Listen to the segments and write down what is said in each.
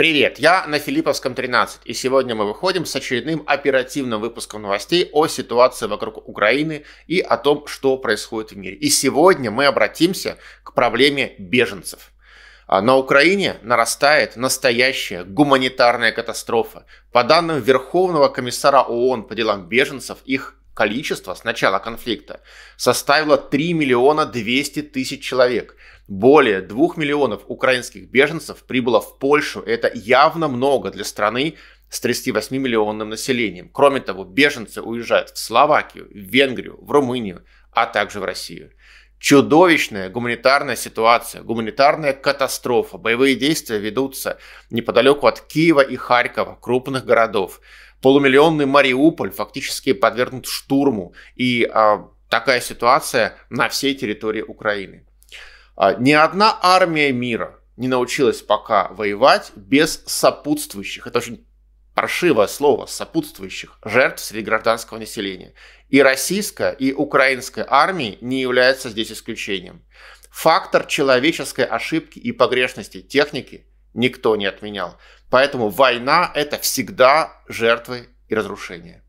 Привет, я на Филипповском 13, и сегодня мы выходим с очередным оперативным выпуском новостей о ситуации вокруг Украины и о том, что происходит в мире. И сегодня мы обратимся к проблеме беженцев. А, на Украине нарастает настоящая гуманитарная катастрофа. По данным Верховного комиссара ООН по делам беженцев, их количество с начала конфликта составило 3 миллиона 200 тысяч человек. Более 2 миллионов украинских беженцев прибыло в Польшу. Это явно много для страны с 38-миллионным населением. Кроме того, беженцы уезжают в Словакию, в Венгрию, в Румынию, а также в Россию. Чудовищная гуманитарная ситуация, гуманитарная катастрофа. Боевые действия ведутся неподалеку от Киева и Харькова, крупных городов. Полумиллионный Мариуполь фактически подвергнут штурму. И а, такая ситуация на всей территории Украины. А, ни одна армия мира не научилась пока воевать без сопутствующих, это очень паршивое слово, сопутствующих жертв среди гражданского населения. И российская, и украинская армии не являются здесь исключением. Фактор человеческой ошибки и погрешности техники никто не отменял. Поэтому война – это всегда жертвы и разрушения.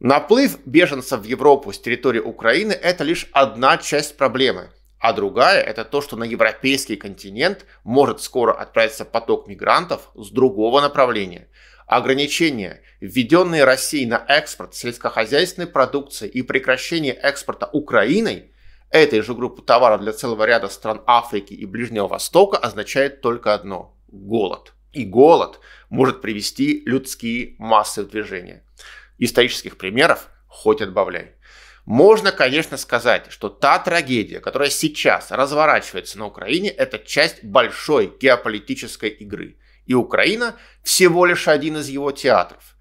Наплыв беженцев в Европу с территории Украины – это лишь одна часть проблемы – а другая – это то, что на европейский континент может скоро отправиться поток мигрантов с другого направления. Ограничения, введенные Россией на экспорт сельскохозяйственной продукции и прекращение экспорта Украиной этой же группы товаров для целого ряда стран Африки и Ближнего Востока означает только одно – голод. И голод может привести людские массы в движение. Исторических примеров хоть отбавляй. Можно, конечно, сказать, что та трагедия, которая сейчас разворачивается на Украине, это часть большой геополитической игры. И Украина всего лишь один из его театров.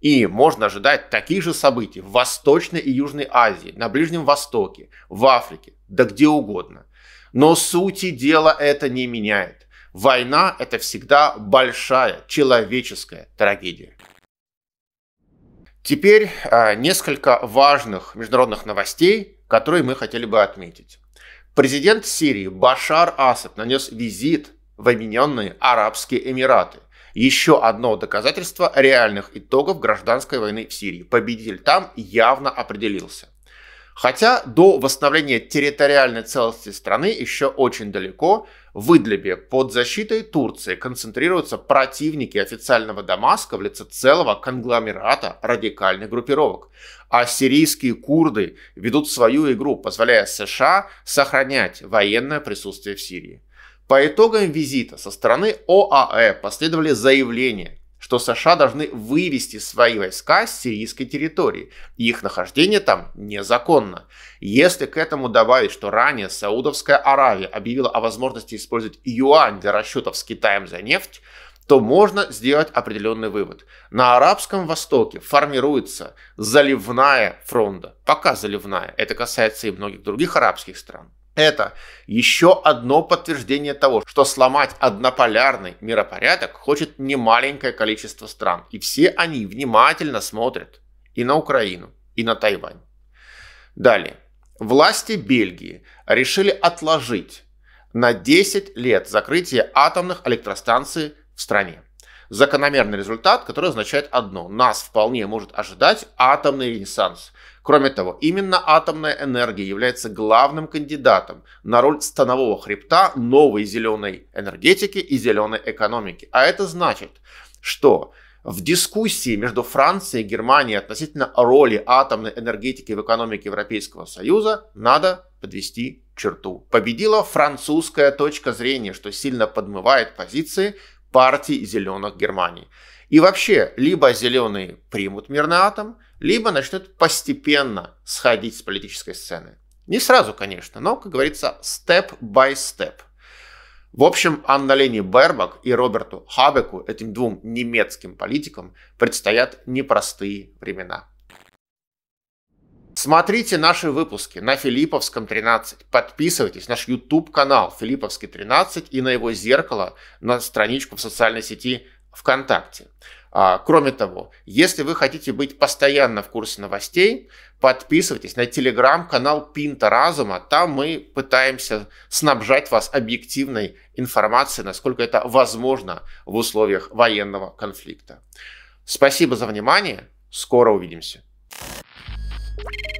И можно ожидать таких же событий в Восточной и Южной Азии, на Ближнем Востоке, в Африке, да где угодно. Но сути дела это не меняет. Война – это всегда большая человеческая трагедия. Теперь а, несколько важных международных новостей, которые мы хотели бы отметить. Президент Сирии Башар Асад нанес визит в Объединенные Арабские Эмираты. Еще одно доказательство реальных итогов гражданской войны в Сирии. Победитель там явно определился. Хотя до восстановления территориальной целости страны еще очень далеко, в Идлибе под защитой Турции концентрируются противники официального Дамаска в лице целого конгломерата радикальных группировок. А сирийские курды ведут свою игру, позволяя США сохранять военное присутствие в Сирии. По итогам визита со стороны ОАЭ последовали заявления, что США должны вывести свои войска с сирийской территории. их нахождение там незаконно. Если к этому добавить, что ранее Саудовская Аравия объявила о возможности использовать юань для расчетов с Китаем за нефть, то можно сделать определенный вывод. На Арабском Востоке формируется заливная фронта. Пока заливная. Это касается и многих других арабских стран. Это еще одно подтверждение того, что сломать однополярный миропорядок хочет немаленькое количество стран, и все они внимательно смотрят и на Украину, и на Тайвань. Далее. Власти Бельгии решили отложить на 10 лет закрытие атомных электростанций в стране закономерный результат, который означает одно. Нас вполне может ожидать атомный ренессанс. Кроме того, именно атомная энергия является главным кандидатом на роль станового хребта новой зеленой энергетики и зеленой экономики. А это значит, что в дискуссии между Францией и Германией относительно роли атомной энергетики в экономике Европейского Союза надо подвести черту. Победила французская точка зрения, что сильно подмывает позиции партии зеленых Германии. И вообще, либо зеленые примут мирный атом, либо начнут постепенно сходить с политической сцены. Не сразу, конечно, но, как говорится, step by step. В общем, Анна Лени Бербак и Роберту Хабеку, этим двум немецким политикам, предстоят непростые времена. Смотрите наши выпуски на Филипповском 13. Подписывайтесь на наш YouTube-канал Филипповский 13 и на его зеркало, на страничку в социальной сети ВКонтакте. А, кроме того, если вы хотите быть постоянно в курсе новостей, подписывайтесь на телеграм-канал Пинта Разума. Там мы пытаемся снабжать вас объективной информацией, насколько это возможно в условиях военного конфликта. Спасибо за внимание. Скоро увидимся. you